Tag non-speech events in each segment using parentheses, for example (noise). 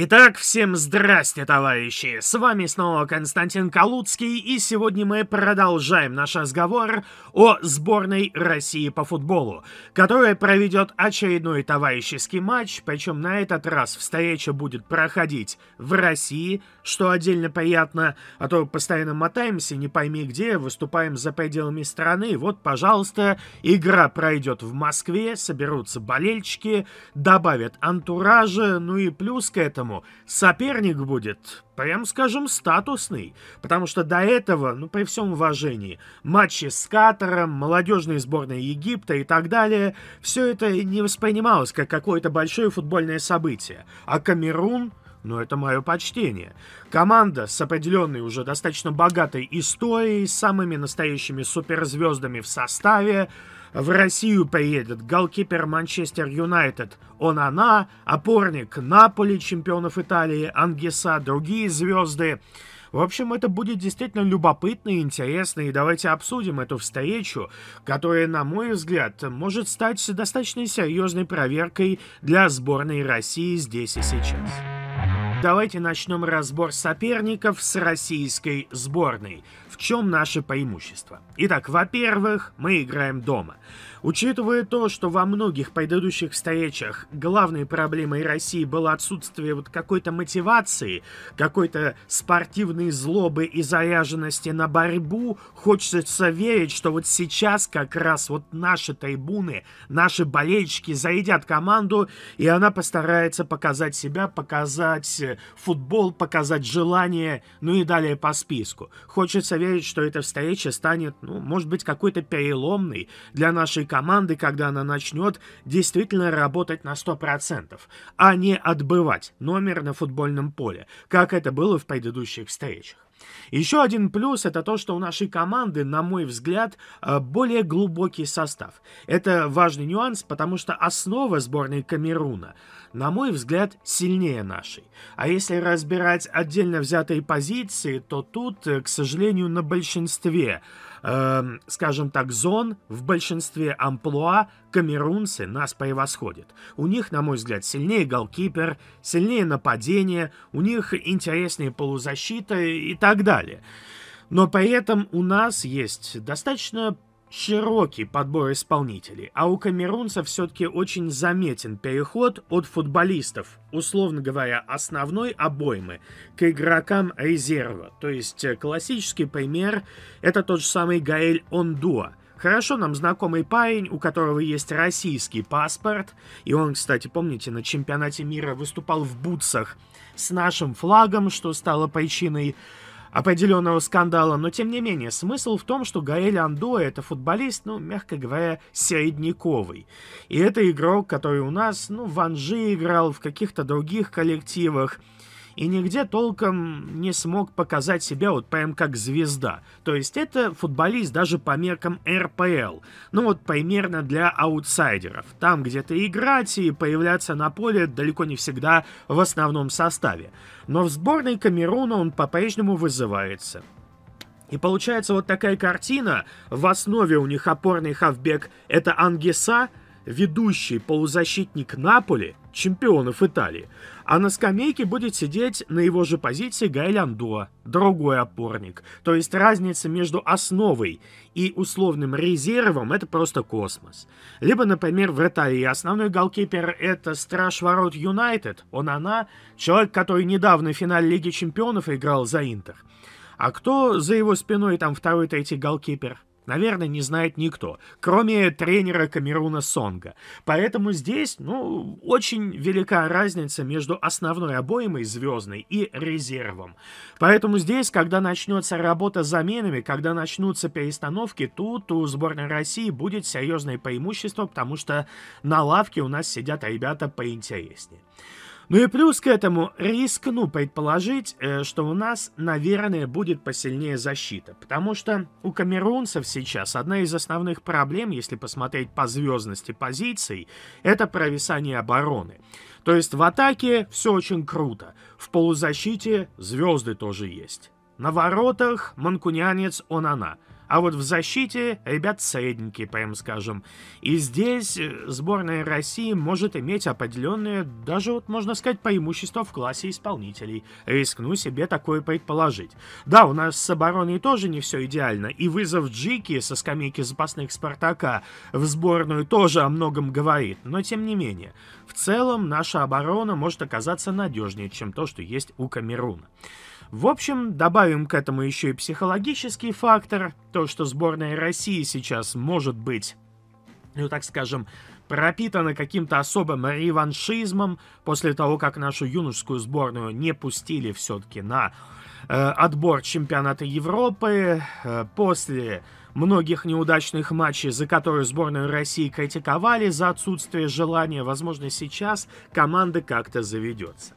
Итак, всем здрасте, товарищи! С вами снова Константин Калуцкий, и сегодня мы продолжаем наш разговор о сборной России по футболу, которая проведет очередной товарищеский матч, причем на этот раз встреча будет проходить в России, что отдельно приятно, а то постоянно мотаемся, не пойми где, выступаем за пределами страны, вот, пожалуйста, игра пройдет в Москве, соберутся болельщики, добавят антуража, ну и плюс к этому по Соперник будет, прям скажем, статусный, потому что до этого, ну, при всем уважении, матчи с Катаром, молодежные сборные Египта и так далее, все это не воспринималось как какое-то большое футбольное событие. А Камерун ну это мое почтение. Команда с определенной уже достаточно богатой историей, с самыми настоящими суперзвездами в составе, в Россию поедет голкипер Манчестер Юнайтед. Он она, опорник Наполи, чемпионов Италии, Ангеса, другие звезды. В общем, это будет действительно любопытно и интересно, и давайте обсудим эту встречу, которая, на мой взгляд, может стать достаточно серьезной проверкой для сборной России здесь и сейчас. Давайте начнем разбор соперников с российской сборной. В чем наше преимущество? Итак, во-первых, мы играем дома. Учитывая то, что во многих предыдущих встречах главной проблемой России было отсутствие вот какой-то мотивации, какой-то спортивной злобы и заряженности на борьбу, хочется верить, что вот сейчас как раз вот наши трибуны, наши болельщики зарядят команду, и она постарается показать себя, показать э, футбол, показать желание, ну и далее по списку. Хочется верить, что эта встреча станет, ну, может быть, какой-то переломной для нашей команды, когда она начнет действительно работать на 100%, а не отбывать номер на футбольном поле, как это было в предыдущих встречах. Еще один плюс это то, что у нашей команды, на мой взгляд, э, более глубокий состав. Это важный нюанс, потому что основа сборной Камеруна, на мой взгляд, сильнее нашей. А если разбирать отдельно взятые позиции, то тут, э, к сожалению, на большинстве э, скажем так, зон в большинстве амплуа камерунцы нас превосходят. У них, на мой взгляд, сильнее голкипер, сильнее нападение, у них интереснее полузащита и так далее. Но при этом у нас есть достаточно широкий подбор исполнителей, а у камерунцев все-таки очень заметен переход от футболистов, условно говоря, основной обоймы, к игрокам резерва. То есть э, классический пример — это тот же самый Гаэль Ондуа, Хорошо нам знакомый парень, у которого есть российский паспорт, и он, кстати, помните, на чемпионате мира выступал в бутсах с нашим флагом, что стало причиной определенного скандала, но тем не менее, смысл в том, что Гаэль Андо это футболист, ну, мягко говоря, середняковый. И это игрок, который у нас, ну, в Анжи играл, в каких-то других коллективах и нигде толком не смог показать себя вот прям как звезда. То есть это футболист даже по меркам РПЛ. Ну вот примерно для аутсайдеров. Там где-то играть и появляться на поле далеко не всегда в основном составе. Но в сборной Камеруна он по-прежнему вызывается. И получается вот такая картина. В основе у них опорный хавбек — это Ангеса, ведущий полузащитник Наполи — чемпионов Италии. А на скамейке будет сидеть на его же позиции Гайляндо, другой опорник. То есть разница между основой и условным резервом – это просто космос. Либо, например, в Италии основной голкипер – это страж ворот Юнайтед, он она, человек, который недавно в финале Лиги Чемпионов играл за Интер. А кто за его спиной там второй-третий голкипер? наверное, не знает никто, кроме тренера Камеруна Сонга. Поэтому здесь, ну, очень велика разница между основной обоймой звездной и резервом. Поэтому здесь, когда начнется работа с заменами, когда начнутся перестановки, тут у сборной России будет серьезное преимущество, потому что на лавке у нас сидят ребята поинтереснее. Ну и плюс к этому рискну предположить, э, что у нас, наверное, будет посильнее защита, потому что у камерунцев сейчас одна из основных проблем, если посмотреть по звездности позиций, это провисание обороны. То есть в атаке все очень круто, в полузащите звезды тоже есть. На воротах манкунянец он-она – а вот в защите ребят средненькие, прям скажем. И здесь э, сборная России может иметь определенные, даже вот можно сказать, преимущества в классе исполнителей. Рискну себе такое предположить. Да, у нас с обороной тоже не все идеально, и вызов Джики со скамейки запасных Спартака в сборную тоже о многом говорит, но тем не менее. В целом наша оборона может оказаться надежнее, чем то, что есть у Камеруна. В общем, добавим к этому еще и психологический фактор, то, что сборная России сейчас может быть, ну так скажем, пропитана каким-то особым реваншизмом после того, как нашу юношескую сборную не пустили все-таки на э, отбор чемпионата Европы э, после многих неудачных матчей, за которые сборную России критиковали за отсутствие желания, возможно, сейчас команда как-то заведется.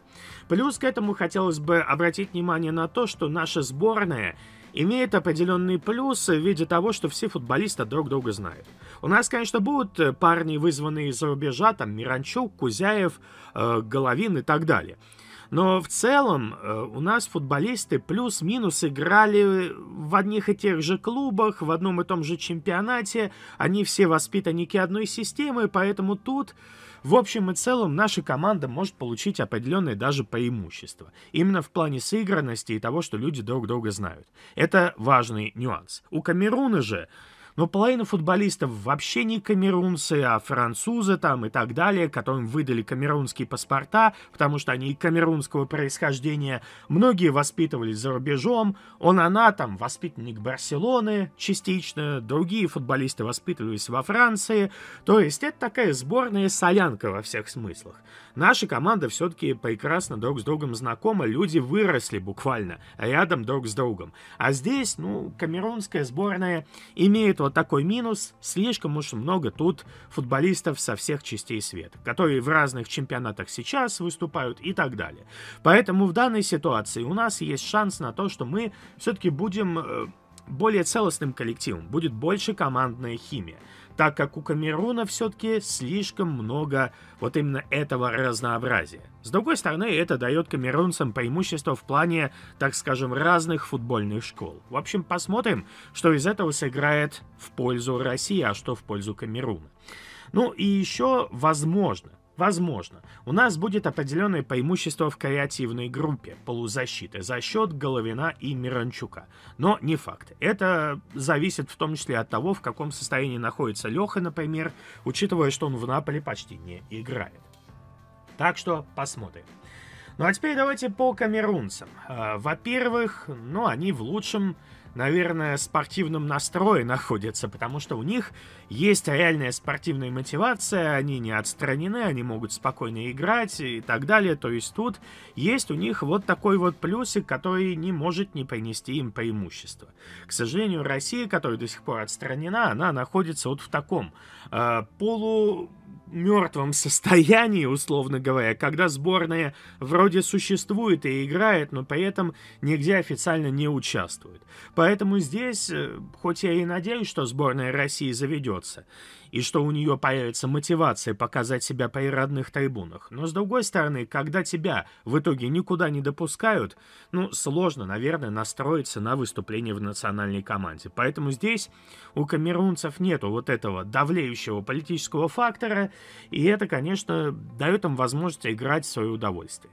Плюс к этому хотелось бы обратить внимание на то, что наша сборная имеет определенные плюсы в виде того, что все футболисты друг друга знают. У нас, конечно, будут э, парни, вызванные из-за рубежа, там Миранчук, Кузяев, э, Головин и так далее – но в целом э, у нас футболисты плюс-минус играли в одних и тех же клубах, в одном и том же чемпионате. Они все воспитанники одной системы, поэтому тут... В общем и целом, наша команда может получить определенное даже преимущество. Именно в плане сыгранности и того, что люди друг друга знают. Это важный нюанс. У Камеруна же но половина футболистов вообще не камерунцы, а французы там и так далее, которым выдали камерунские паспорта, потому что они и камерунского происхождения. Многие воспитывались за рубежом. Он, она там воспитанник Барселоны частично, другие футболисты воспитывались во Франции. То есть это такая сборная солянка во всех смыслах. Наша команда все-таки прекрасно друг с другом знакома, люди выросли буквально рядом друг с другом. А здесь, ну, камерунская сборная имеет этого такой минус. Слишком уж много тут футболистов со всех частей света, которые в разных чемпионатах сейчас выступают и так далее. Поэтому в данной ситуации у нас есть шанс на то, что мы все-таки будем э, более целостным коллективом, будет больше командная химия так как у Камеруна все-таки слишком много вот именно этого разнообразия. С другой стороны, это дает камерунцам преимущество в плане, так скажем, разных футбольных школ. В общем, посмотрим, что из этого сыграет в пользу России, а что в пользу Камеруна. Ну и еще, возможно, Возможно, у нас будет определенное преимущество в креативной группе полузащиты за счет Головина и Миранчука. Но не факт. Это зависит в том числе от того, в каком состоянии находится Леха, например, учитывая, что он в Наполе почти не играет. Так что посмотрим. Ну а теперь давайте по камерунцам. А, во-первых, ну они в лучшем наверное, спортивном настрое находятся, потому что у них есть реальная спортивная мотивация, они не отстранены, они могут спокойно играть и так далее. То есть тут есть у них вот такой вот плюсик, который не может не принести им преимущество. К сожалению, Россия, которая до сих пор отстранена, она находится вот в таком э, полу мертвом состоянии, условно говоря, когда сборная вроде существует и играет, но при этом нигде официально не участвует. Поэтому здесь, э, хоть я и надеюсь, что сборная России заведется, и что у нее появится мотивация показать себя по родных трибунах. Но с другой стороны, когда тебя в итоге никуда не допускают, ну, сложно, наверное, настроиться на выступление в национальной команде. Поэтому здесь у камерунцев нету вот этого давлеющего политического фактора, и это, конечно, дает им возможность играть в свое удовольствие.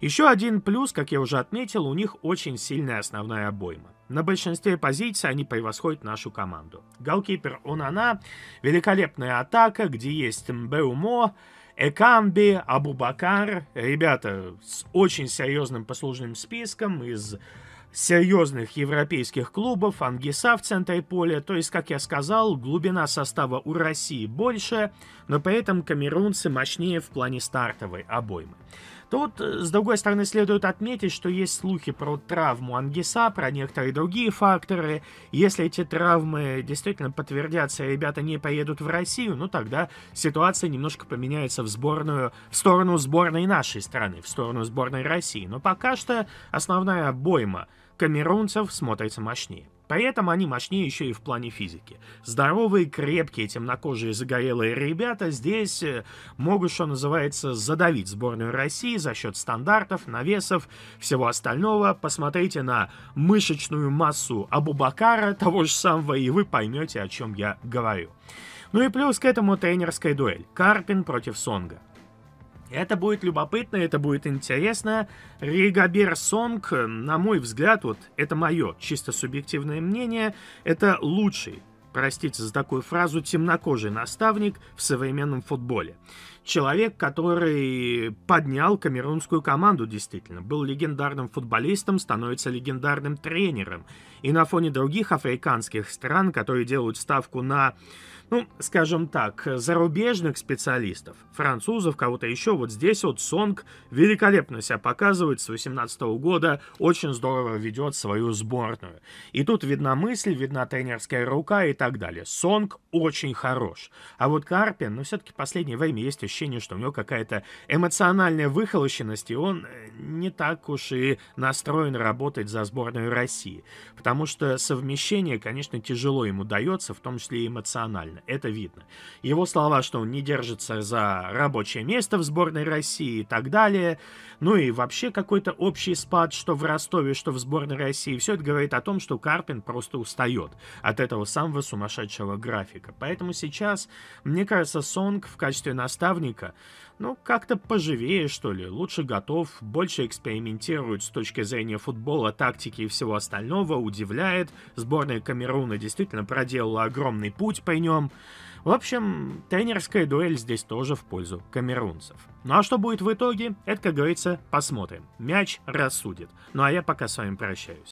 Еще один плюс, как я уже отметил, у них очень сильная основная обойма. На большинстве позиций они превосходят нашу команду. Голкипер он-она, великолепная атака, где есть Мбеумо, Экамби, Абубакар, ребята с очень серьезным послужным списком из серьезных европейских клубов, Ангиса в центре поля. То есть, как я сказал, глубина состава у России больше, но при этом камерунцы мощнее в плане стартовой обоймы. Тут, э, с другой стороны, следует отметить, что есть слухи про травму Ангиса, про некоторые другие факторы. Если эти травмы действительно подтвердятся, ребята не поедут в Россию, ну тогда ситуация немножко поменяется в сборную, в сторону сборной нашей страны, в сторону сборной России. Но пока что основная обойма камерунцев смотрится мощнее. При этом они мощнее еще и в плане физики. Здоровые, крепкие, темнокожие, загорелые ребята здесь э, могут, что называется, задавить сборную России за счет стандартов, навесов, всего остального. Посмотрите на мышечную массу Абубакара, (laughs) того же самого, и вы поймете, о чем я говорю. Ну и плюс к этому тренерская дуэль. Карпин против Сонга. Это будет любопытно, это будет интересно. Ригабер Сонг, на мой взгляд, вот это мое чисто субъективное мнение, это лучший простите за такую фразу, темнокожий наставник в современном футболе. Человек, который поднял камерунскую команду, действительно. Был легендарным футболистом, становится легендарным тренером. И на фоне других африканских стран, которые делают ставку на ну, скажем так, зарубежных специалистов, французов, кого-то еще. Вот здесь вот Сонг великолепно себя показывает с 18 года, очень здорово ведет свою сборную. И тут видна мысль, видна тренерская рука и так далее. Сонг очень хорош. А вот Карпин, ну, все-таки в последнее время есть ощущение, что у него какая-то эмоциональная выхолощенность, и он э, не так уж и настроен работать за сборную России. Потому что совмещение, конечно, тяжело ему дается, в том числе и эмоционально реально, это видно. Его слова, что он не держится за рабочее место в сборной России и так далее, ну и вообще какой-то общий спад, что в Ростове, что в сборной России, все это говорит о том, что Карпин просто устает от этого самого сумасшедшего графика. Поэтому сейчас, мне кажется, Сонг в качестве наставника ну, как-то поживее, что ли. Лучше готов, больше экспериментирует с точки зрения футбола, тактики и всего остального, удивляет. Сборная Камеруна действительно проделала огромный путь по нем. В общем, тренерская дуэль здесь тоже в пользу камерунцев. Ну а что будет в итоге, это, как говорится, посмотрим. Мяч рассудит. Ну а я пока с вами прощаюсь.